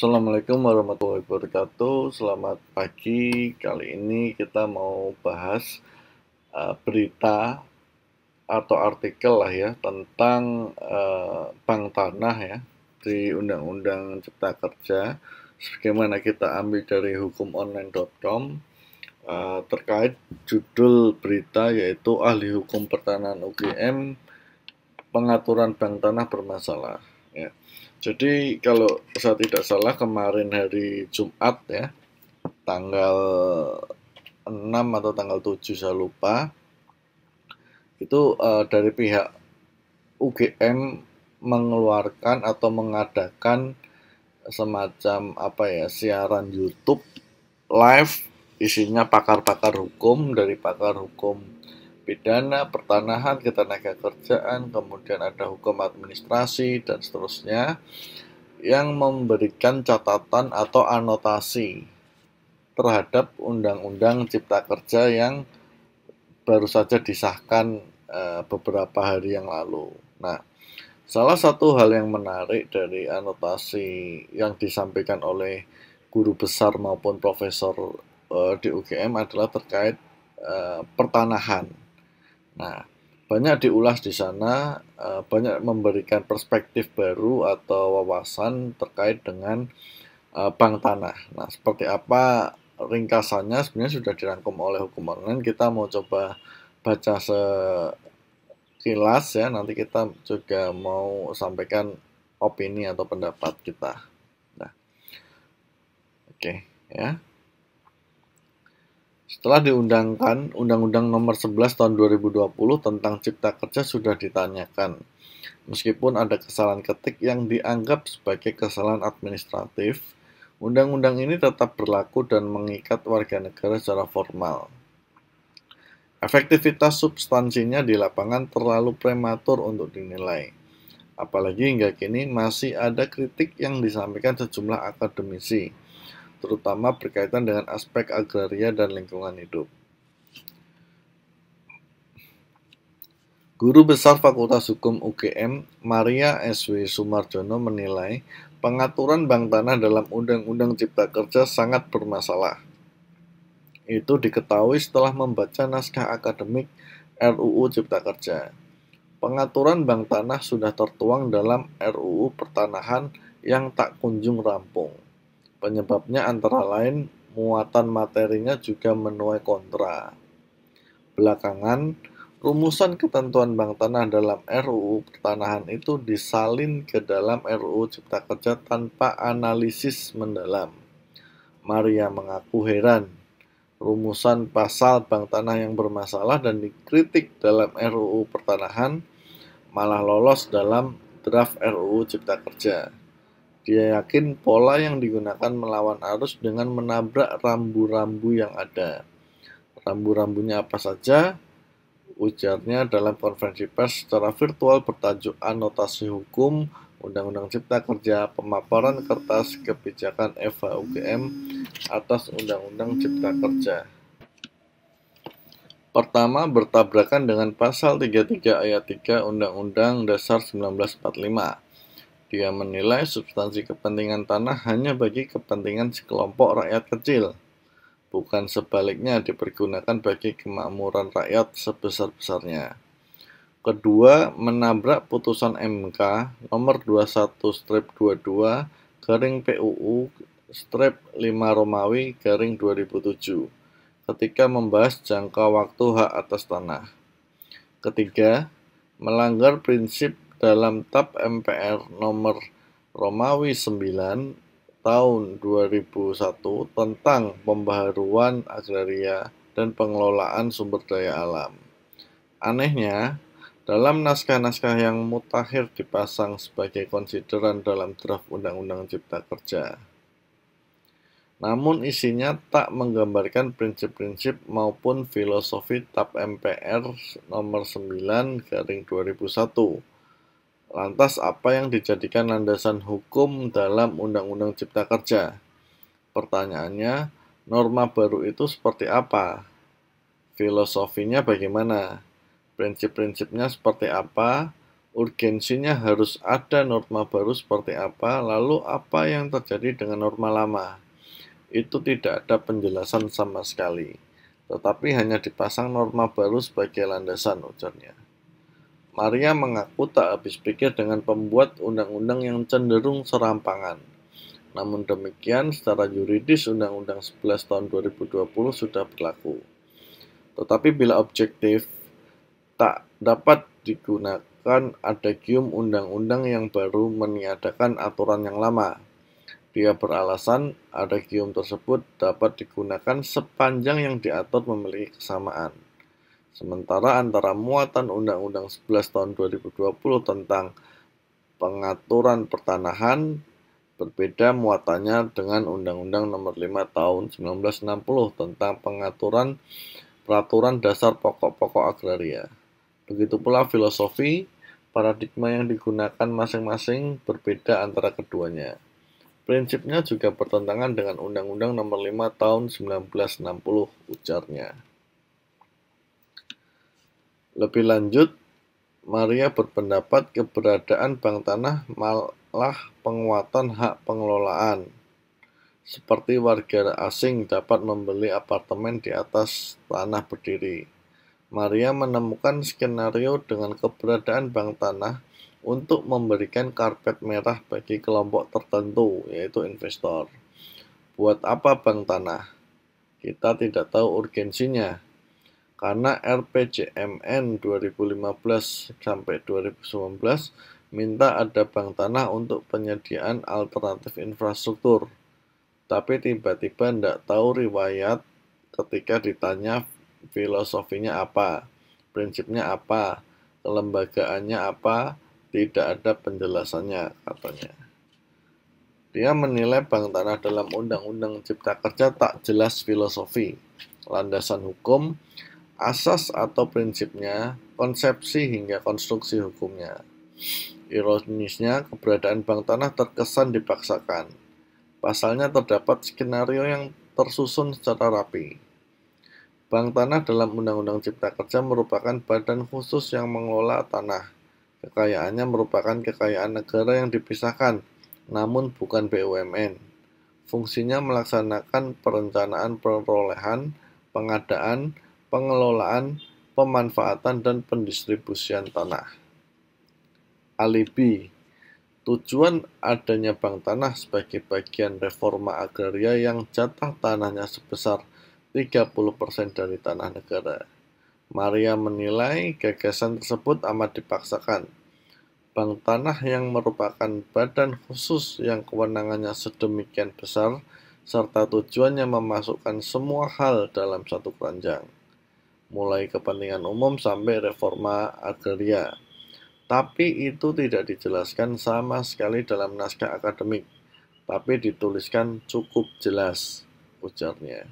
Assalamualaikum warahmatullahi wabarakatuh. Selamat pagi. Kali ini kita mau bahas uh, berita atau artikel lah ya tentang uh, bank tanah ya di Undang-Undang Cipta Kerja. Sebagaimana kita ambil dari hukumonline.com uh, eh, terkait judul berita yaitu ahli hukum pertanahan UGM pengaturan bank tanah bermasalah. Ya. Jadi kalau saya tidak salah kemarin hari Jumat ya, tanggal 6 atau tanggal 7 saya lupa, itu uh, dari pihak UGM mengeluarkan atau mengadakan semacam apa ya siaran YouTube live isinya pakar-pakar hukum dari pakar hukum pidana, pertanahan, ketenaga kerjaan, kemudian ada hukum administrasi, dan seterusnya, yang memberikan catatan atau anotasi terhadap Undang-Undang Cipta Kerja yang baru saja disahkan eh, beberapa hari yang lalu. Nah, salah satu hal yang menarik dari anotasi yang disampaikan oleh guru besar maupun profesor eh, di UGM adalah terkait eh, pertanahan. Nah, banyak diulas di sana, eh, banyak memberikan perspektif baru atau wawasan terkait dengan eh, bank tanah. Nah, seperti apa ringkasannya sebenarnya sudah dirangkum oleh hukum online. Kita mau coba baca sekilas ya, nanti kita juga mau sampaikan opini atau pendapat kita. Nah, oke okay, ya. Setelah diundangkan, Undang-Undang Nomor 11 Tahun 2020 tentang Cipta Kerja sudah ditanyakan. Meskipun ada kesalahan ketik yang dianggap sebagai kesalahan administratif, undang-undang ini tetap berlaku dan mengikat warga negara secara formal. Efektivitas substansinya di lapangan terlalu prematur untuk dinilai. Apalagi hingga kini masih ada kritik yang disampaikan sejumlah akademisi terutama berkaitan dengan aspek agraria dan lingkungan hidup. Guru Besar Fakultas Hukum UGM, Maria S.W. Sumarjono menilai pengaturan bank tanah dalam Undang-Undang Cipta Kerja sangat bermasalah. Itu diketahui setelah membaca naskah akademik RUU Cipta Kerja. Pengaturan bank tanah sudah tertuang dalam RUU Pertanahan yang tak kunjung rampung. Penyebabnya antara lain muatan materinya juga menuai kontra. Belakangan, rumusan ketentuan bank tanah dalam RUU pertanahan itu disalin ke dalam RUU Cipta Kerja tanpa analisis mendalam. Maria mengaku heran, rumusan pasal bank tanah yang bermasalah dan dikritik dalam RUU pertanahan malah lolos dalam draft RUU Cipta Kerja. Dia yakin pola yang digunakan melawan arus dengan menabrak rambu-rambu yang ada. Rambu-rambunya apa saja? Ujarnya dalam konferensi pers secara virtual bertajuk Anotasi Hukum Undang-Undang Cipta Kerja Pemaparan Kertas Kebijakan FHUGM atas Undang-Undang Cipta Kerja. Pertama, bertabrakan dengan pasal 33 ayat 3 Undang-Undang Dasar 1945 dia menilai substansi kepentingan tanah hanya bagi kepentingan sekelompok rakyat kecil, bukan sebaliknya dipergunakan bagi kemakmuran rakyat sebesar-besarnya. Kedua, menabrak putusan MK nomor 21-22 garing PUU strip 5 Romawi garing 2007 ketika membahas jangka waktu hak atas tanah. Ketiga, melanggar prinsip dalam Tap MPR nomor Romawi 9 tahun 2001 tentang pembaharuan agraria dan pengelolaan sumber daya alam. Anehnya, dalam naskah-naskah yang mutakhir dipasang sebagai konsideran dalam draft Undang-Undang Cipta Kerja. Namun isinya tak menggambarkan prinsip-prinsip maupun filosofi TAP MPR nomor 9 garing 2001 Lantas apa yang dijadikan landasan hukum dalam Undang-Undang Cipta Kerja? Pertanyaannya, norma baru itu seperti apa? Filosofinya bagaimana? Prinsip-prinsipnya seperti apa? Urgensinya harus ada norma baru seperti apa? Lalu apa yang terjadi dengan norma lama? Itu tidak ada penjelasan sama sekali, tetapi hanya dipasang norma baru sebagai landasan ujarnya. Maria mengaku tak habis pikir dengan pembuat undang-undang yang cenderung serampangan. Namun demikian, secara yuridis Undang-Undang 11 tahun 2020 sudah berlaku. Tetapi bila objektif tak dapat digunakan adagium undang-undang yang baru meniadakan aturan yang lama. Dia beralasan adagium tersebut dapat digunakan sepanjang yang diatur memiliki kesamaan. Sementara antara muatan Undang-Undang 11 tahun 2020 tentang pengaturan pertanahan berbeda muatannya dengan Undang-Undang Nomor 5 Tahun 1960 tentang pengaturan peraturan dasar pokok-pokok agraria. Begitu pula filosofi, paradigma yang digunakan masing-masing berbeda antara keduanya. Prinsipnya juga bertentangan dengan Undang-Undang Nomor 5 Tahun 1960 ujarnya. Lebih lanjut, Maria berpendapat keberadaan bank tanah malah penguatan hak pengelolaan, seperti warga asing dapat membeli apartemen di atas tanah berdiri. Maria menemukan skenario dengan keberadaan bank tanah untuk memberikan karpet merah bagi kelompok tertentu, yaitu investor. Buat apa bank tanah? Kita tidak tahu urgensinya, karena RPJMN 2015 sampai 2019 minta ada bank tanah untuk penyediaan alternatif infrastruktur. Tapi tiba-tiba tidak tahu riwayat ketika ditanya filosofinya apa, prinsipnya apa, kelembagaannya apa, tidak ada penjelasannya katanya. Dia menilai bank tanah dalam Undang-Undang Cipta Kerja tak jelas filosofi, landasan hukum, asas atau prinsipnya, konsepsi hingga konstruksi hukumnya. Ironisnya, keberadaan bank tanah terkesan dipaksakan. Pasalnya terdapat skenario yang tersusun secara rapi. Bank tanah dalam Undang-Undang Cipta Kerja merupakan badan khusus yang mengelola tanah. Kekayaannya merupakan kekayaan negara yang dipisahkan, namun bukan BUMN. Fungsinya melaksanakan perencanaan perolehan, pengadaan, pengelolaan, pemanfaatan, dan pendistribusian tanah. Alibi Tujuan adanya bank tanah sebagai bagian reforma agraria yang jatah tanahnya sebesar 30% dari tanah negara. Maria menilai gagasan tersebut amat dipaksakan. Bank tanah yang merupakan badan khusus yang kewenangannya sedemikian besar serta tujuannya memasukkan semua hal dalam satu keranjang mulai kepentingan umum sampai reforma agraria. Tapi itu tidak dijelaskan sama sekali dalam naskah akademik, tapi dituliskan cukup jelas, ujarnya.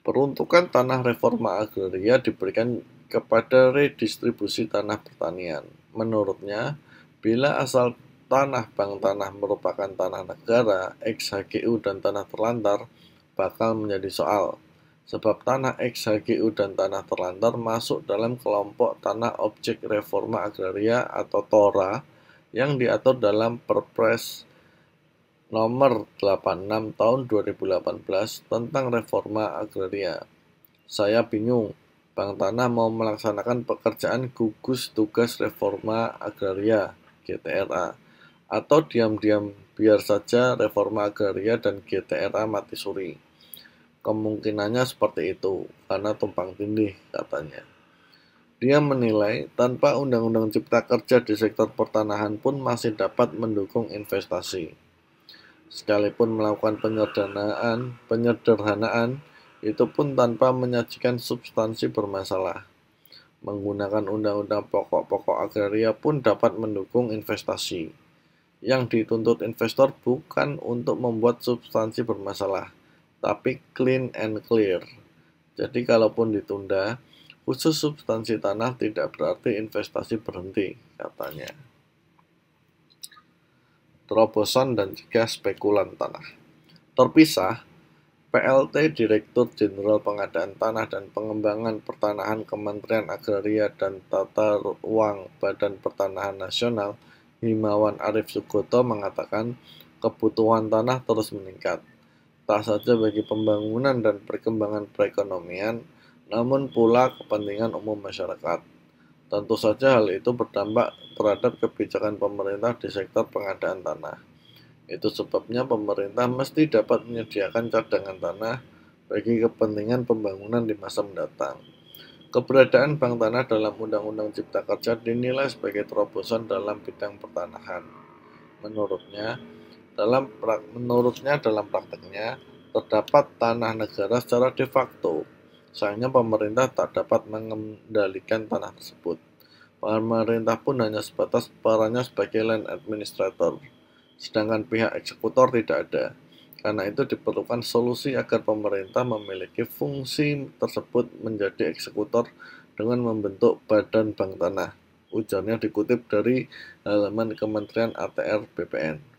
Peruntukan tanah reforma agraria diberikan kepada redistribusi tanah pertanian. Menurutnya, bila asal tanah bank tanah merupakan tanah negara, XHGU dan tanah terlantar bakal menjadi soal sebab tanah XHGU dan tanah terlantar masuk dalam kelompok tanah objek reforma agraria atau TORA yang diatur dalam Perpres nomor 86 tahun 2018 tentang reforma agraria. Saya bingung, Bank Tanah mau melaksanakan pekerjaan gugus tugas reforma agraria GTRA atau diam-diam biar saja reforma agraria dan GTRA mati suri. Kemungkinannya seperti itu, karena tumpang tindih katanya. Dia menilai tanpa undang-undang cipta kerja di sektor pertanahan pun masih dapat mendukung investasi. Sekalipun melakukan penyederhanaan, penyederhanaan itu pun tanpa menyajikan substansi bermasalah. Menggunakan undang-undang pokok-pokok agraria pun dapat mendukung investasi. Yang dituntut investor bukan untuk membuat substansi bermasalah, tapi clean and clear. Jadi kalaupun ditunda, khusus substansi tanah tidak berarti investasi berhenti, katanya. Terobosan dan juga spekulan tanah. Terpisah, PLT Direktur Jenderal Pengadaan Tanah dan Pengembangan Pertanahan Kementerian Agraria dan Tata Ruang Badan Pertanahan Nasional, Himawan Arif Sugoto mengatakan kebutuhan tanah terus meningkat tak saja bagi pembangunan dan perkembangan perekonomian, namun pula kepentingan umum masyarakat. Tentu saja hal itu berdampak terhadap kebijakan pemerintah di sektor pengadaan tanah. Itu sebabnya pemerintah mesti dapat menyediakan cadangan tanah bagi kepentingan pembangunan di masa mendatang. Keberadaan bank tanah dalam Undang-Undang Cipta Kerja dinilai sebagai terobosan dalam bidang pertanahan. Menurutnya, dalam menurutnya dalam prakteknya terdapat tanah negara secara de facto. Sayangnya pemerintah tak dapat mengendalikan tanah tersebut. Pemerintah pun hanya sebatas perannya sebagai land administrator, sedangkan pihak eksekutor tidak ada. Karena itu diperlukan solusi agar pemerintah memiliki fungsi tersebut menjadi eksekutor dengan membentuk badan bank tanah. Ujarnya dikutip dari halaman Kementerian ATR BPN.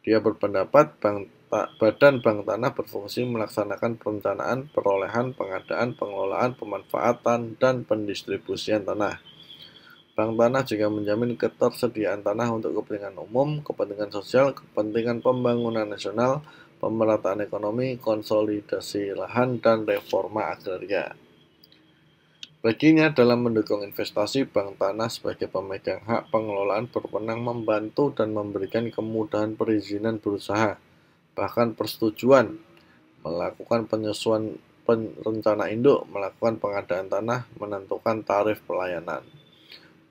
Dia berpendapat bank, Badan Bank Tanah berfungsi melaksanakan perencanaan, perolehan, pengadaan, pengelolaan, pemanfaatan, dan pendistribusian tanah. Bank tanah juga menjamin ketersediaan tanah untuk kepentingan umum, kepentingan sosial, kepentingan pembangunan nasional, pemerataan ekonomi, konsolidasi lahan, dan reforma agraria. Baginya dalam mendukung investasi, Bank Tanah sebagai pemegang hak pengelolaan berwenang membantu dan memberikan kemudahan perizinan berusaha, bahkan persetujuan, melakukan penyesuaian rencana induk, melakukan pengadaan tanah, menentukan tarif pelayanan.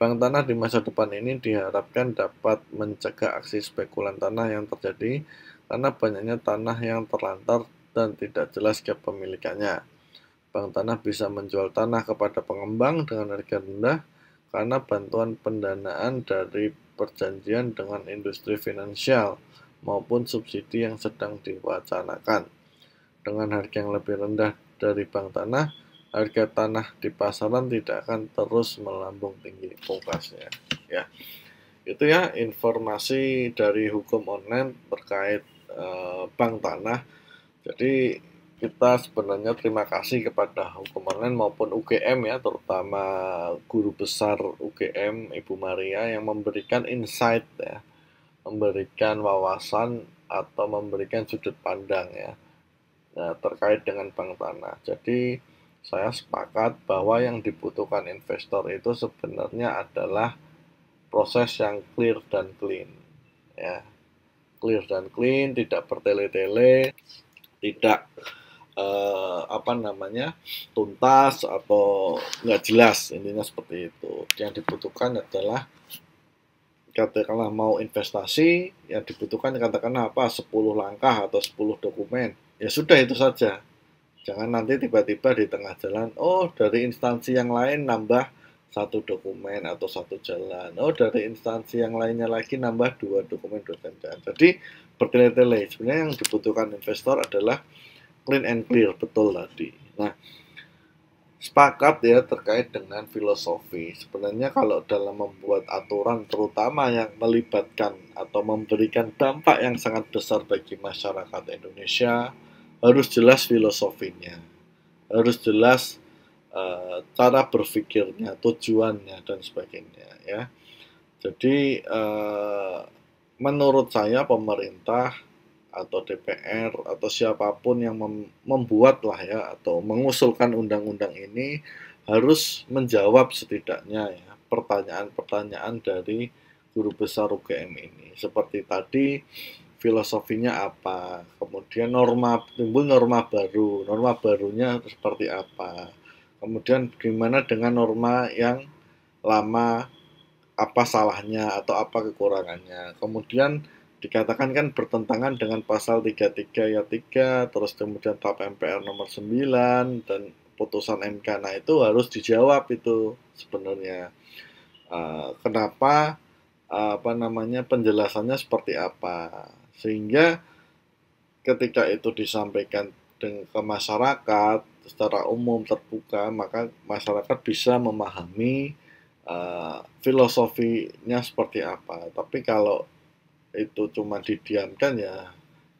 Bank Tanah di masa depan ini diharapkan dapat mencegah aksi spekulan tanah yang terjadi karena banyaknya tanah yang terlantar dan tidak jelas kepemilikannya Bank Tanah bisa menjual tanah kepada pengembang dengan harga rendah karena bantuan pendanaan dari perjanjian dengan industri finansial maupun subsidi yang sedang diwacanakan. Dengan harga yang lebih rendah dari bank tanah, harga tanah di pasaran tidak akan terus melambung tinggi kulkasnya. Ya, itu ya informasi dari hukum online terkait e, bank tanah. Jadi kita sebenarnya terima kasih kepada hukum online maupun UGM ya terutama guru besar UGM Ibu Maria yang memberikan insight ya memberikan wawasan atau memberikan sudut pandang ya nah, terkait dengan bank tanah jadi saya sepakat bahwa yang dibutuhkan investor itu sebenarnya adalah proses yang clear dan clean ya clear dan clean tidak bertele-tele tidak uh, apa namanya tuntas atau nggak jelas intinya seperti itu yang dibutuhkan adalah katakanlah mau investasi yang dibutuhkan katakanlah apa 10 langkah atau 10 dokumen ya sudah itu saja jangan nanti tiba-tiba di tengah jalan oh dari instansi yang lain nambah satu dokumen atau satu jalan. Oh dari instansi yang lainnya lagi nambah dua dokumen dua jalan Jadi bertele-tele. Sebenarnya yang dibutuhkan investor adalah clean and clear betul tadi nah sepakat ya terkait dengan filosofi sebenarnya kalau dalam membuat aturan terutama yang melibatkan atau memberikan dampak yang sangat besar bagi masyarakat Indonesia harus jelas filosofinya harus jelas uh, cara berpikirnya tujuannya dan sebagainya ya jadi uh, menurut saya pemerintah atau DPR atau siapapun yang mem membuat lah ya atau mengusulkan undang-undang ini harus menjawab setidaknya ya pertanyaan-pertanyaan dari guru besar UGM ini seperti tadi filosofinya apa kemudian norma timbul norma baru norma barunya seperti apa kemudian gimana dengan norma yang lama apa salahnya atau apa kekurangannya kemudian dikatakan kan bertentangan dengan pasal 33 ya 3 terus kemudian tap MPR nomor 9 dan putusan MK nah itu harus dijawab itu sebenarnya uh, kenapa uh, apa namanya penjelasannya seperti apa sehingga ketika itu disampaikan ke masyarakat secara umum terbuka maka masyarakat bisa memahami uh, filosofinya seperti apa tapi kalau itu cuma didiamkan ya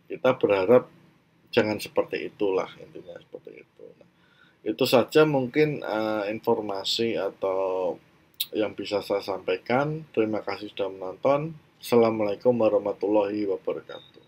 kita berharap jangan seperti itulah intinya seperti itu nah, itu saja mungkin uh, informasi atau yang bisa saya sampaikan terima kasih sudah menonton assalamualaikum warahmatullahi wabarakatuh